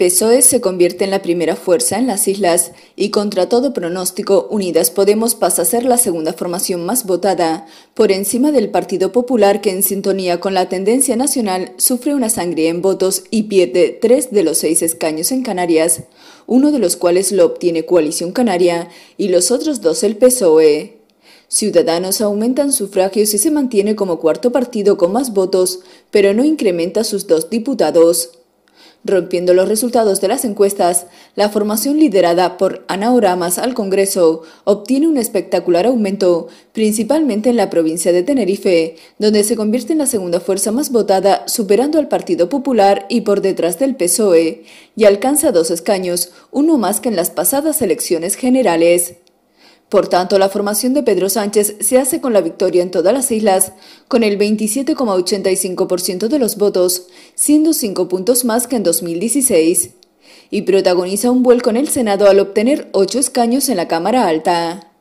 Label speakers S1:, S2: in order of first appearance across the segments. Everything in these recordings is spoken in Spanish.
S1: PSOE se convierte en la primera fuerza en las islas y contra todo pronóstico, Unidas Podemos pasa a ser la segunda formación más votada, por encima del Partido Popular que en sintonía con la tendencia nacional sufre una sangría en votos y pierde tres de los seis escaños en Canarias, uno de los cuales lo obtiene Coalición Canaria y los otros dos el PSOE. Ciudadanos aumentan sufragios y se mantiene como cuarto partido con más votos, pero no incrementa sus dos diputados. Rompiendo los resultados de las encuestas, la formación liderada por Oramas al Congreso obtiene un espectacular aumento, principalmente en la provincia de Tenerife, donde se convierte en la segunda fuerza más votada, superando al Partido Popular y por detrás del PSOE, y alcanza dos escaños, uno más que en las pasadas elecciones generales. Por tanto, la formación de Pedro Sánchez se hace con la victoria en todas las islas, con el 27,85% de los votos, siendo cinco puntos más que en 2016, y protagoniza un vuelco en el Senado al obtener ocho escaños en la Cámara Alta.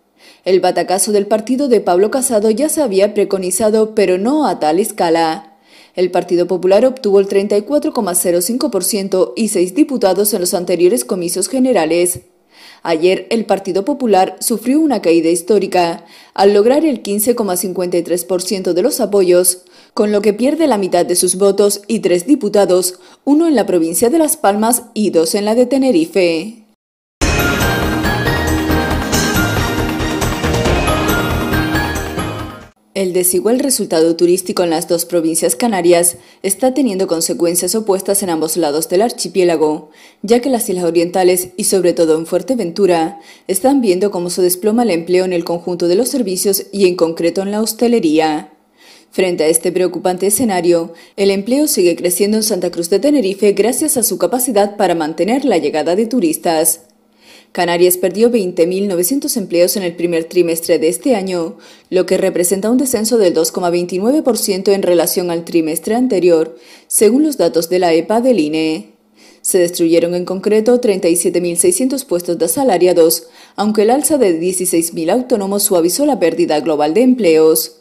S1: El batacazo del partido de Pablo Casado ya se había preconizado, pero no a tal escala. El Partido Popular obtuvo el 34,05% y seis diputados en los anteriores comicios generales Ayer el Partido Popular sufrió una caída histórica al lograr el 15,53% de los apoyos, con lo que pierde la mitad de sus votos y tres diputados, uno en la provincia de Las Palmas y dos en la de Tenerife. El desigual resultado turístico en las dos provincias canarias está teniendo consecuencias opuestas en ambos lados del archipiélago, ya que las islas orientales y sobre todo en Fuerteventura están viendo cómo se desploma el empleo en el conjunto de los servicios y en concreto en la hostelería. Frente a este preocupante escenario, el empleo sigue creciendo en Santa Cruz de Tenerife gracias a su capacidad para mantener la llegada de turistas. Canarias perdió 20.900 empleos en el primer trimestre de este año, lo que representa un descenso del 2,29% en relación al trimestre anterior, según los datos de la EPA del INE. Se destruyeron en concreto 37.600 puestos de asalariados, aunque el alza de 16.000 autónomos suavizó la pérdida global de empleos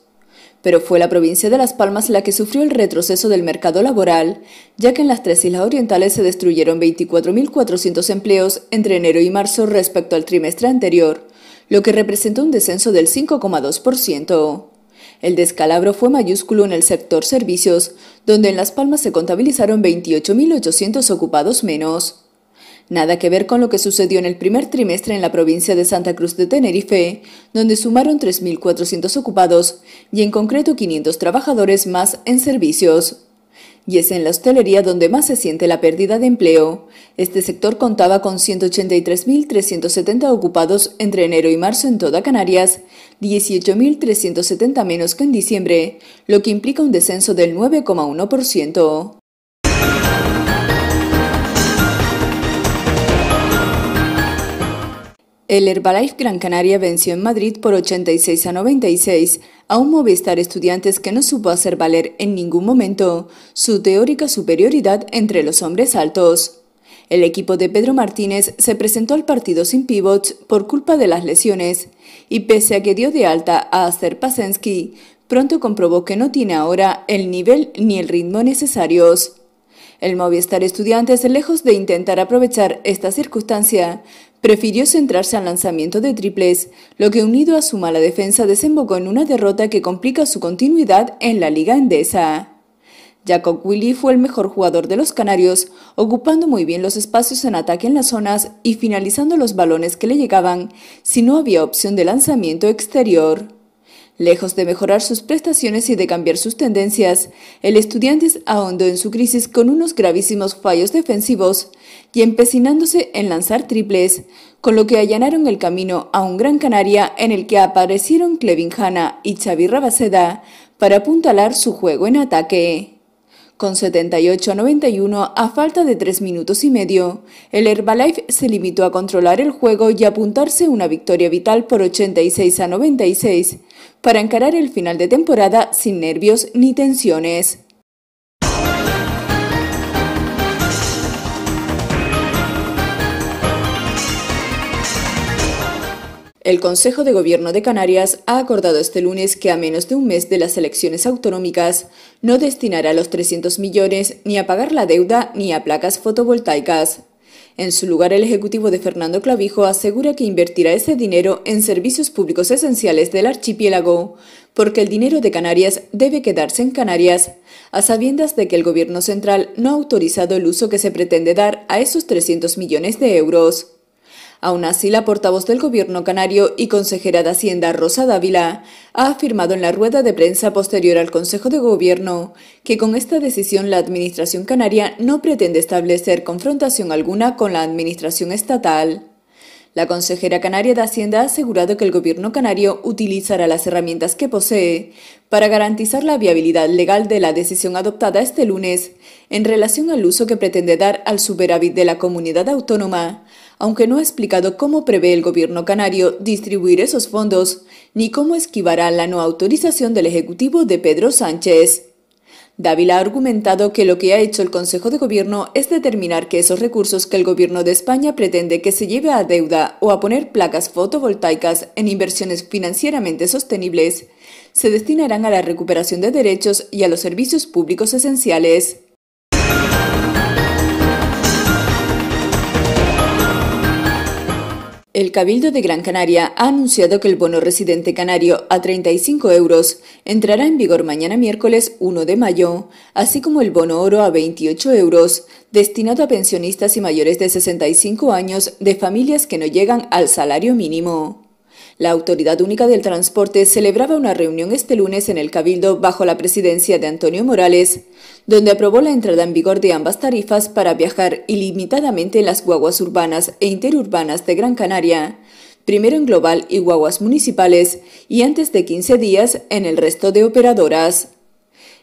S1: pero fue la provincia de Las Palmas la que sufrió el retroceso del mercado laboral, ya que en las tres islas orientales se destruyeron 24.400 empleos entre enero y marzo respecto al trimestre anterior, lo que representó un descenso del 5,2%. El descalabro fue mayúsculo en el sector servicios, donde en Las Palmas se contabilizaron 28.800 ocupados menos. Nada que ver con lo que sucedió en el primer trimestre en la provincia de Santa Cruz de Tenerife, donde sumaron 3.400 ocupados y en concreto 500 trabajadores más en servicios. Y es en la hostelería donde más se siente la pérdida de empleo. Este sector contaba con 183.370 ocupados entre enero y marzo en toda Canarias, 18.370 menos que en diciembre, lo que implica un descenso del 9,1%. El Herbalife Gran Canaria venció en Madrid por 86 a 96 a un Movistar Estudiantes que no supo hacer valer en ningún momento su teórica superioridad entre los hombres altos. El equipo de Pedro Martínez se presentó al partido sin pivots por culpa de las lesiones y pese a que dio de alta a Aster Pasensky, pronto comprobó que no tiene ahora el nivel ni el ritmo necesarios. El Movistar Estudiantes, lejos de intentar aprovechar esta circunstancia, prefirió centrarse al lanzamiento de triples, lo que unido a su mala defensa desembocó en una derrota que complica su continuidad en la Liga Endesa. Jacob Willy fue el mejor jugador de los Canarios, ocupando muy bien los espacios en ataque en las zonas y finalizando los balones que le llegaban, si no había opción de lanzamiento exterior. Lejos de mejorar sus prestaciones y de cambiar sus tendencias, el Estudiantes ahondó en su crisis con unos gravísimos fallos defensivos y empecinándose en lanzar triples, con lo que allanaron el camino a un Gran Canaria en el que aparecieron Clevin Hanna y Xavi Rabaceda para apuntalar su juego en ataque. Con 78 a 91 a falta de 3 minutos y medio, el Herbalife se limitó a controlar el juego y apuntarse una victoria vital por 86 a 96, para encarar el final de temporada sin nervios ni tensiones. El Consejo de Gobierno de Canarias ha acordado este lunes que a menos de un mes de las elecciones autonómicas no destinará los 300 millones ni a pagar la deuda ni a placas fotovoltaicas. En su lugar, el ejecutivo de Fernando Clavijo asegura que invertirá ese dinero en servicios públicos esenciales del archipiélago, porque el dinero de Canarias debe quedarse en Canarias, a sabiendas de que el gobierno central no ha autorizado el uso que se pretende dar a esos 300 millones de euros. Aún así, la portavoz del gobierno canario y consejera de Hacienda, Rosa Dávila, ha afirmado en la rueda de prensa posterior al Consejo de Gobierno que con esta decisión la Administración canaria no pretende establecer confrontación alguna con la Administración estatal. La consejera canaria de Hacienda ha asegurado que el gobierno canario utilizará las herramientas que posee para garantizar la viabilidad legal de la decisión adoptada este lunes en relación al uso que pretende dar al superávit de la comunidad autónoma aunque no ha explicado cómo prevé el gobierno canario distribuir esos fondos, ni cómo esquivará la no autorización del Ejecutivo de Pedro Sánchez. Dávila ha argumentado que lo que ha hecho el Consejo de Gobierno es determinar que esos recursos que el Gobierno de España pretende que se lleve a deuda o a poner placas fotovoltaicas en inversiones financieramente sostenibles se destinarán a la recuperación de derechos y a los servicios públicos esenciales. El Cabildo de Gran Canaria ha anunciado que el bono residente canario a 35 euros entrará en vigor mañana miércoles 1 de mayo, así como el bono oro a 28 euros, destinado a pensionistas y mayores de 65 años de familias que no llegan al salario mínimo. La Autoridad Única del Transporte celebraba una reunión este lunes en el Cabildo bajo la presidencia de Antonio Morales, donde aprobó la entrada en vigor de ambas tarifas para viajar ilimitadamente en las guaguas urbanas e interurbanas de Gran Canaria, primero en Global y guaguas municipales y antes de 15 días en el resto de operadoras.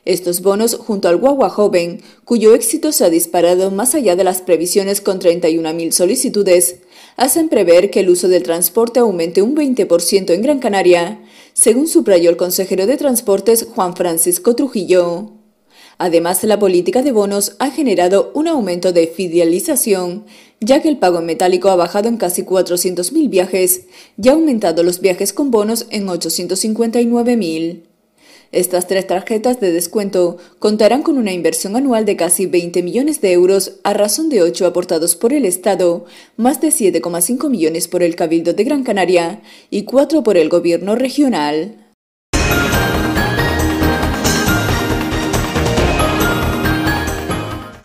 S1: Estos bonos, junto al guagua joven, cuyo éxito se ha disparado más allá de las previsiones con 31.000 solicitudes, hacen prever que el uso del transporte aumente un 20% en Gran Canaria, según subrayó el consejero de Transportes Juan Francisco Trujillo. Además, la política de bonos ha generado un aumento de fidelización, ya que el pago metálico ha bajado en casi 400.000 viajes y ha aumentado los viajes con bonos en 859.000. Estas tres tarjetas de descuento contarán con una inversión anual de casi 20 millones de euros a razón de 8 aportados por el Estado, más de 7,5 millones por el Cabildo de Gran Canaria y 4 por el Gobierno regional.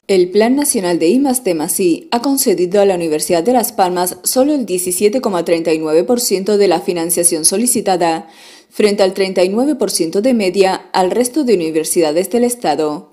S1: El Plan Nacional de IMAS Temasí ha concedido a la Universidad de Las Palmas solo el 17,39% de la financiación solicitada, frente al 39% de media al resto de universidades del Estado.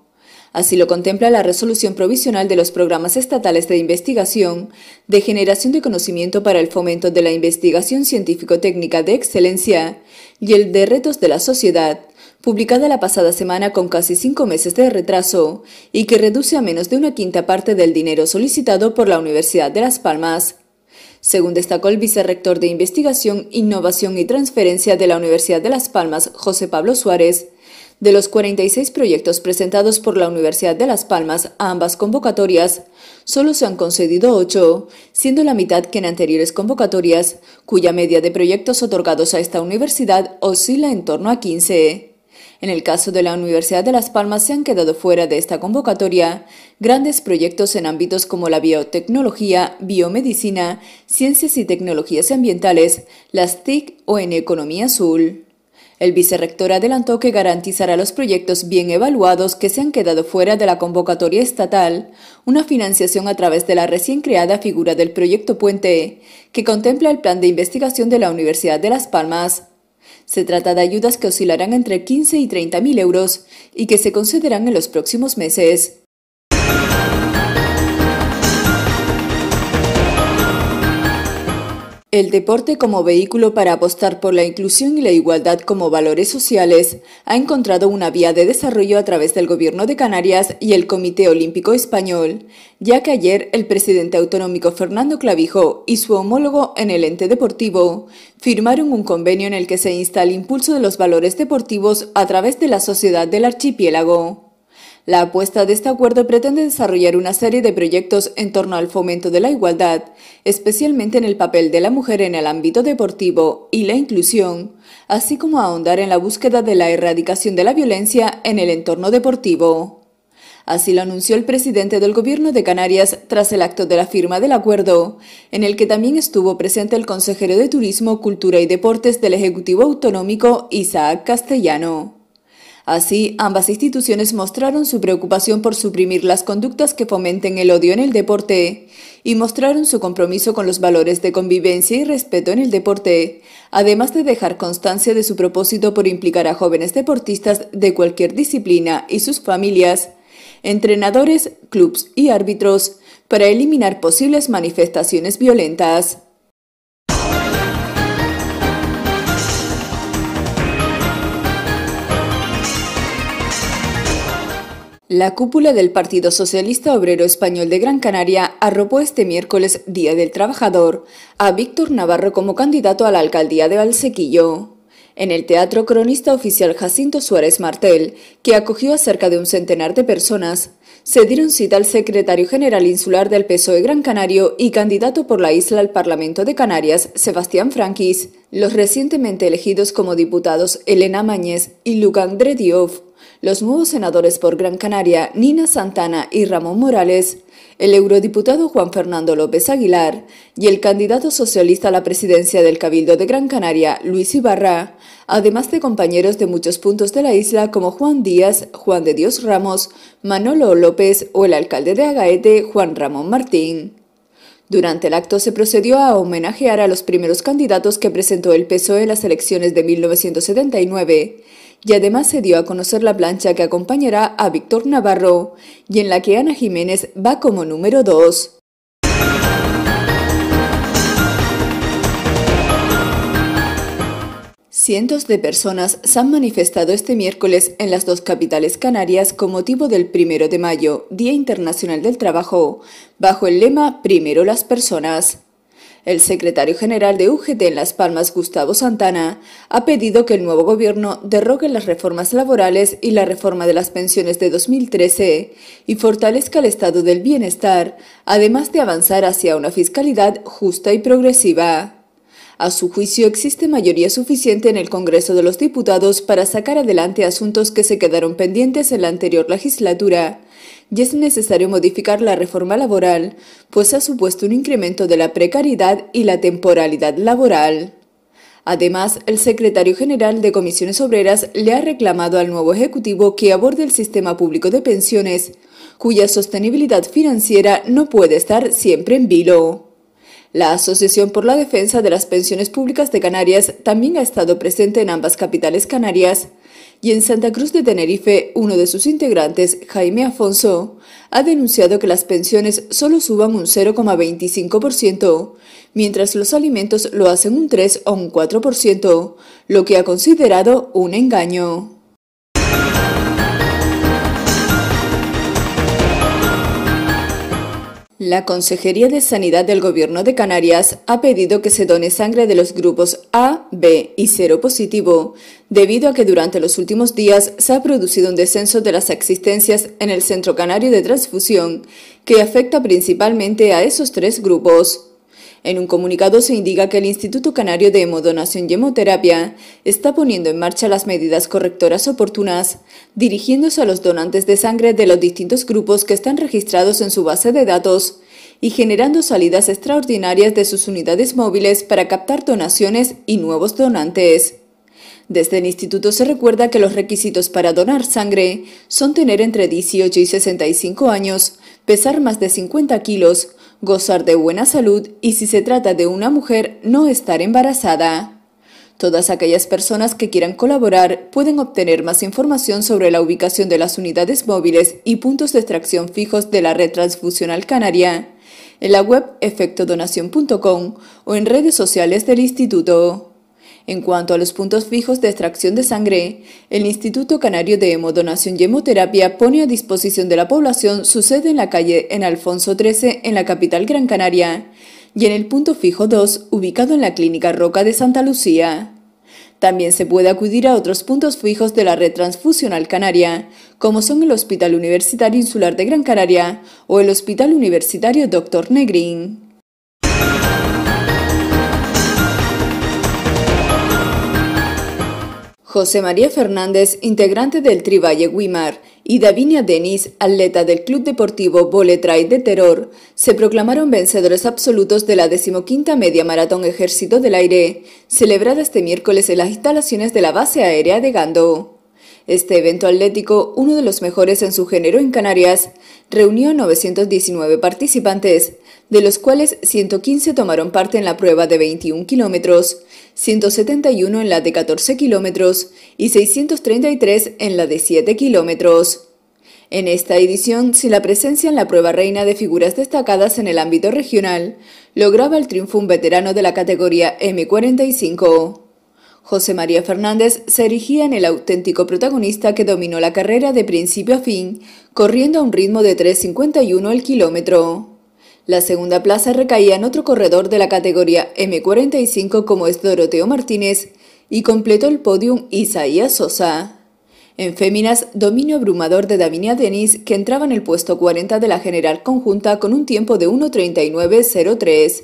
S1: Así lo contempla la resolución provisional de los programas estatales de investigación, de generación de conocimiento para el fomento de la investigación científico-técnica de excelencia y el de retos de la sociedad, publicada la pasada semana con casi cinco meses de retraso y que reduce a menos de una quinta parte del dinero solicitado por la Universidad de Las Palmas según destacó el vicerrector de Investigación, Innovación y Transferencia de la Universidad de Las Palmas, José Pablo Suárez. De los 46 proyectos presentados por la Universidad de Las Palmas a ambas convocatorias, solo se han concedido 8, siendo la mitad que en anteriores convocatorias, cuya media de proyectos otorgados a esta universidad oscila en torno a 15. En el caso de la Universidad de Las Palmas se han quedado fuera de esta convocatoria grandes proyectos en ámbitos como la biotecnología, biomedicina, ciencias y tecnologías ambientales, las TIC o en economía azul. El vicerrector adelantó que garantizará los proyectos bien evaluados que se han quedado fuera de la convocatoria estatal una financiación a través de la recién creada figura del proyecto Puente, que contempla el plan de investigación de la Universidad de Las Palmas se trata de ayudas que oscilarán entre 15 y 30 mil euros y que se concederán en los próximos meses. El deporte como vehículo para apostar por la inclusión y la igualdad como valores sociales ha encontrado una vía de desarrollo a través del Gobierno de Canarias y el Comité Olímpico Español, ya que ayer el presidente autonómico Fernando Clavijo y su homólogo en el ente deportivo firmaron un convenio en el que se insta el impulso de los valores deportivos a través de la sociedad del archipiélago. La apuesta de este acuerdo pretende desarrollar una serie de proyectos en torno al fomento de la igualdad, especialmente en el papel de la mujer en el ámbito deportivo y la inclusión, así como ahondar en la búsqueda de la erradicación de la violencia en el entorno deportivo. Así lo anunció el presidente del Gobierno de Canarias tras el acto de la firma del acuerdo, en el que también estuvo presente el consejero de Turismo, Cultura y Deportes del Ejecutivo Autonómico, Isaac Castellano. Así, ambas instituciones mostraron su preocupación por suprimir las conductas que fomenten el odio en el deporte y mostraron su compromiso con los valores de convivencia y respeto en el deporte, además de dejar constancia de su propósito por implicar a jóvenes deportistas de cualquier disciplina y sus familias, entrenadores, clubs y árbitros para eliminar posibles manifestaciones violentas. La cúpula del Partido Socialista Obrero Español de Gran Canaria arropó este miércoles, Día del Trabajador, a Víctor Navarro como candidato a la alcaldía de Valsequillo en el Teatro Cronista Oficial Jacinto Suárez Martel, que acogió a cerca de un centenar de personas, se dieron cita al secretario general insular del PSOE Gran Canario y candidato por la isla al Parlamento de Canarias, Sebastián Franquis, los recientemente elegidos como diputados Elena Mañez y lugandre André los nuevos senadores por Gran Canaria, Nina Santana y Ramón Morales, el eurodiputado Juan Fernando López Aguilar y el candidato socialista a la presidencia del Cabildo de Gran Canaria, Luis Ibarra, además de compañeros de muchos puntos de la isla como Juan Díaz, Juan de Dios Ramos, Manolo López o el alcalde de Agaete, Juan Ramón Martín. Durante el acto se procedió a homenajear a los primeros candidatos que presentó el PSOE en las elecciones de 1979 y además se dio a conocer la plancha que acompañará a Víctor Navarro y en la que Ana Jiménez va como número 2. Cientos de personas se han manifestado este miércoles en las dos capitales canarias con motivo del primero de mayo, Día Internacional del Trabajo, bajo el lema Primero las personas. El secretario general de UGT en Las Palmas, Gustavo Santana, ha pedido que el nuevo gobierno derrogue las reformas laborales y la reforma de las pensiones de 2013 y fortalezca el estado del bienestar, además de avanzar hacia una fiscalidad justa y progresiva. A su juicio, existe mayoría suficiente en el Congreso de los Diputados para sacar adelante asuntos que se quedaron pendientes en la anterior legislatura y es necesario modificar la reforma laboral, pues ha supuesto un incremento de la precariedad y la temporalidad laboral. Además, el secretario general de Comisiones Obreras le ha reclamado al nuevo Ejecutivo que aborde el sistema público de pensiones, cuya sostenibilidad financiera no puede estar siempre en vilo. La Asociación por la Defensa de las Pensiones Públicas de Canarias también ha estado presente en ambas capitales canarias y en Santa Cruz de Tenerife, uno de sus integrantes, Jaime Afonso, ha denunciado que las pensiones solo suban un 0,25%, mientras los alimentos lo hacen un 3 o un 4%, lo que ha considerado un engaño. La Consejería de Sanidad del Gobierno de Canarias ha pedido que se done sangre de los grupos A, B y cero positivo, debido a que durante los últimos días se ha producido un descenso de las existencias en el Centro Canario de Transfusión, que afecta principalmente a esos tres grupos. En un comunicado se indica que el Instituto Canario de Hemodonación y Hemoterapia está poniendo en marcha las medidas correctoras oportunas, dirigiéndose a los donantes de sangre de los distintos grupos que están registrados en su base de datos y generando salidas extraordinarias de sus unidades móviles para captar donaciones y nuevos donantes. Desde el instituto se recuerda que los requisitos para donar sangre son tener entre 18 y 65 años, pesar más de 50 kilos, gozar de buena salud y si se trata de una mujer, no estar embarazada. Todas aquellas personas que quieran colaborar pueden obtener más información sobre la ubicación de las unidades móviles y puntos de extracción fijos de la red transfusional canaria en la web efectodonación.com o en redes sociales del instituto. En cuanto a los puntos fijos de extracción de sangre, el Instituto Canario de Hemodonación y Hemoterapia pone a disposición de la población su sede en la calle en Alfonso XIII, en la capital Gran Canaria, y en el punto fijo 2, ubicado en la Clínica Roca de Santa Lucía. También se puede acudir a otros puntos fijos de la red transfusional canaria, como son el Hospital Universitario Insular de Gran Canaria o el Hospital Universitario Dr. Negrín. José María Fernández, integrante del Tri Guimar, y Davinia Denis, atleta del Club Deportivo Boletray de Terror, se proclamaron vencedores absolutos de la decimoquinta media maratón Ejército del Aire, celebrada este miércoles en las instalaciones de la base aérea de Gando. Este evento atlético, uno de los mejores en su género en Canarias, reunió 919 participantes, de los cuales 115 tomaron parte en la prueba de 21 kilómetros, 171 en la de 14 kilómetros y 633 en la de 7 kilómetros. En esta edición, sin la presencia en la prueba reina de figuras destacadas en el ámbito regional, lograba el triunfo un veterano de la categoría M45. José María Fernández se erigía en el auténtico protagonista que dominó la carrera de principio a fin, corriendo a un ritmo de 3.51 al kilómetro. La segunda plaza recaía en otro corredor de la categoría M45 como es Doroteo Martínez y completó el podium Isaías Sosa. En féminas, dominio abrumador de Davinia Denis que entraba en el puesto 40 de la general conjunta con un tiempo de 1.39.03.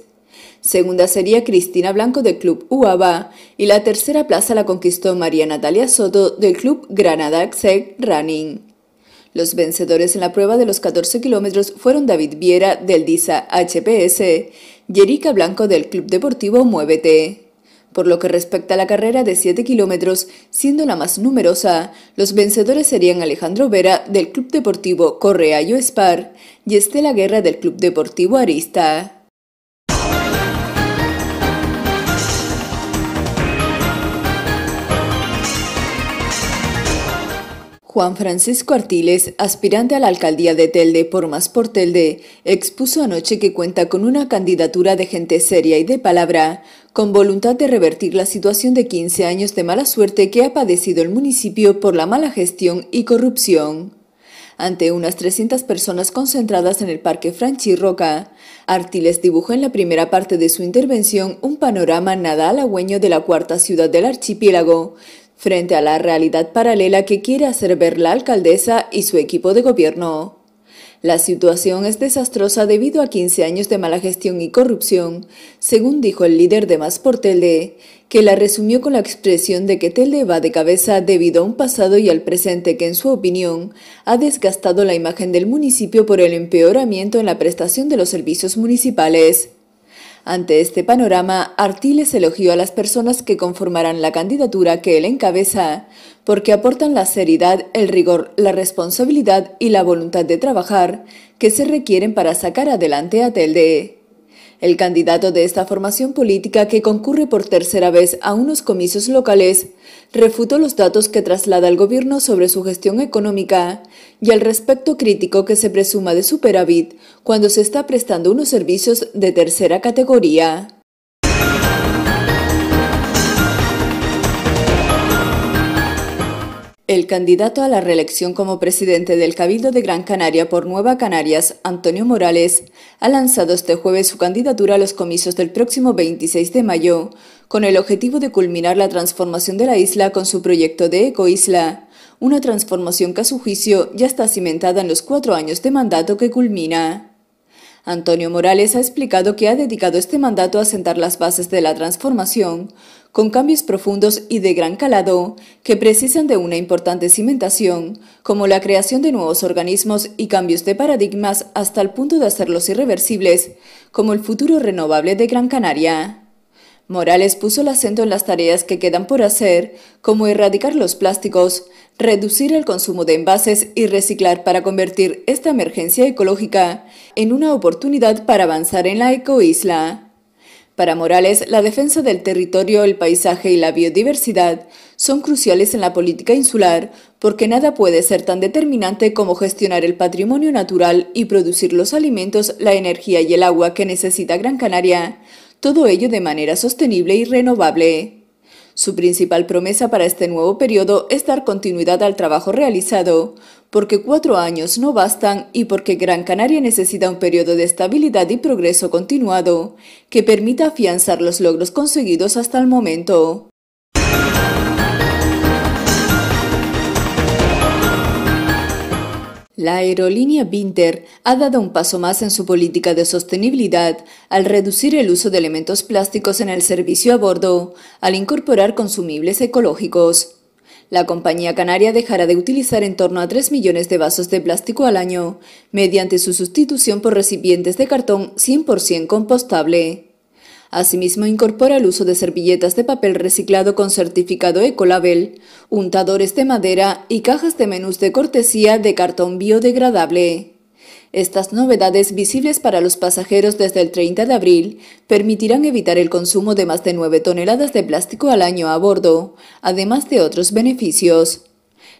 S1: Segunda sería Cristina Blanco del Club UABA y la tercera plaza la conquistó María Natalia Soto del Club Granada Exec Running. Los vencedores en la prueba de los 14 kilómetros fueron David Viera del DISA HPS, Erika Blanco del Club Deportivo Muévete. Por lo que respecta a la carrera de 7 kilómetros, siendo la más numerosa, los vencedores serían Alejandro Vera del Club Deportivo Correa Espar y Estela Guerra del Club Deportivo Arista. Juan Francisco Artiles, aspirante a la alcaldía de Telde por Más por Telde, expuso anoche que cuenta con una candidatura de gente seria y de palabra, con voluntad de revertir la situación de 15 años de mala suerte que ha padecido el municipio por la mala gestión y corrupción. Ante unas 300 personas concentradas en el Parque Franchi Roca, Artiles dibujó en la primera parte de su intervención un panorama nada halagüeño de la cuarta ciudad del archipiélago, frente a la realidad paralela que quiere hacer ver la alcaldesa y su equipo de gobierno. La situación es desastrosa debido a 15 años de mala gestión y corrupción, según dijo el líder de Más por Telde, que la resumió con la expresión de que Telde va de cabeza debido a un pasado y al presente que, en su opinión, ha desgastado la imagen del municipio por el empeoramiento en la prestación de los servicios municipales. Ante este panorama, Artiles elogió a las personas que conformarán la candidatura que él encabeza, porque aportan la seriedad, el rigor, la responsabilidad y la voluntad de trabajar que se requieren para sacar adelante a Telde. El candidato de esta formación política, que concurre por tercera vez a unos comicios locales, refutó los datos que traslada el gobierno sobre su gestión económica y el respecto crítico que se presuma de superávit cuando se está prestando unos servicios de tercera categoría. El candidato a la reelección como presidente del Cabildo de Gran Canaria por Nueva Canarias, Antonio Morales, ha lanzado este jueves su candidatura a los comicios del próximo 26 de mayo, con el objetivo de culminar la transformación de la isla con su proyecto de ecoisla, una transformación que a su juicio ya está cimentada en los cuatro años de mandato que culmina. Antonio Morales ha explicado que ha dedicado este mandato a sentar las bases de la transformación, con cambios profundos y de gran calado que precisan de una importante cimentación, como la creación de nuevos organismos y cambios de paradigmas hasta el punto de hacerlos irreversibles, como el futuro renovable de Gran Canaria. Morales puso el acento en las tareas que quedan por hacer, como erradicar los plásticos, reducir el consumo de envases y reciclar para convertir esta emergencia ecológica en una oportunidad para avanzar en la ecoisla. Para Morales, la defensa del territorio, el paisaje y la biodiversidad son cruciales en la política insular porque nada puede ser tan determinante como gestionar el patrimonio natural y producir los alimentos, la energía y el agua que necesita Gran Canaria, todo ello de manera sostenible y renovable. Su principal promesa para este nuevo periodo es dar continuidad al trabajo realizado, porque cuatro años no bastan y porque Gran Canaria necesita un periodo de estabilidad y progreso continuado que permita afianzar los logros conseguidos hasta el momento. La aerolínea Vinter ha dado un paso más en su política de sostenibilidad al reducir el uso de elementos plásticos en el servicio a bordo, al incorporar consumibles ecológicos. La compañía canaria dejará de utilizar en torno a 3 millones de vasos de plástico al año, mediante su sustitución por recipientes de cartón 100% compostable. Asimismo, incorpora el uso de servilletas de papel reciclado con certificado Ecolabel, untadores de madera y cajas de menús de cortesía de cartón biodegradable. Estas novedades visibles para los pasajeros desde el 30 de abril permitirán evitar el consumo de más de 9 toneladas de plástico al año a bordo, además de otros beneficios.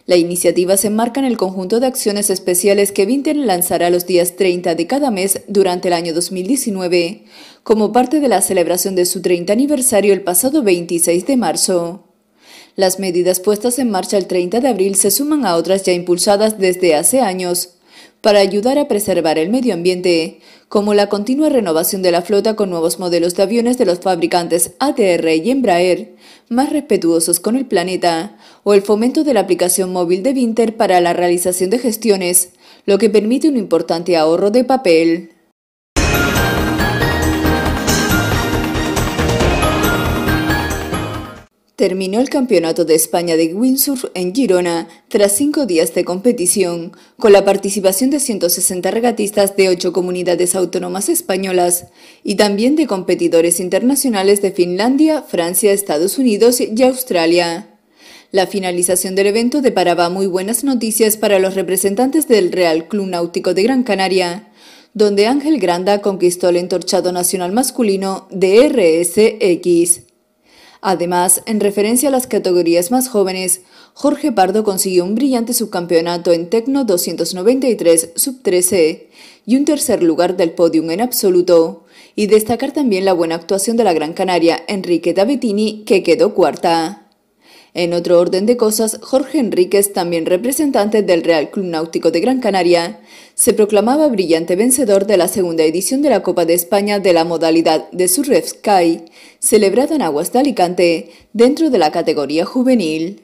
S1: La iniciativa se enmarca en el conjunto de acciones especiales que Vinter lanzará los días 30 de cada mes durante el año 2019, como parte de la celebración de su 30 aniversario el pasado 26 de marzo. Las medidas puestas en marcha el 30 de abril se suman a otras ya impulsadas desde hace años, para ayudar a preservar el medio ambiente, como la continua renovación de la flota con nuevos modelos de aviones de los fabricantes ATR y Embraer, más respetuosos con el planeta, o el fomento de la aplicación móvil de Winter para la realización de gestiones, lo que permite un importante ahorro de papel. Terminó el Campeonato de España de Windsurf en Girona tras cinco días de competición, con la participación de 160 regatistas de ocho comunidades autónomas españolas y también de competidores internacionales de Finlandia, Francia, Estados Unidos y Australia. La finalización del evento deparaba muy buenas noticias para los representantes del Real Club Náutico de Gran Canaria, donde Ángel Granda conquistó el entorchado nacional masculino de RSX. Además, en referencia a las categorías más jóvenes, Jorge Pardo consiguió un brillante subcampeonato en Tecno 293 Sub 13 y un tercer lugar del podium en absoluto, y destacar también la buena actuación de la Gran Canaria Enrique Bettini, que quedó cuarta. En otro orden de cosas, Jorge Enríquez, también representante del Real Club Náutico de Gran Canaria, se proclamaba brillante vencedor de la segunda edición de la Copa de España de la modalidad de Surf Sky, celebrada en Aguas de Alicante, dentro de la categoría juvenil.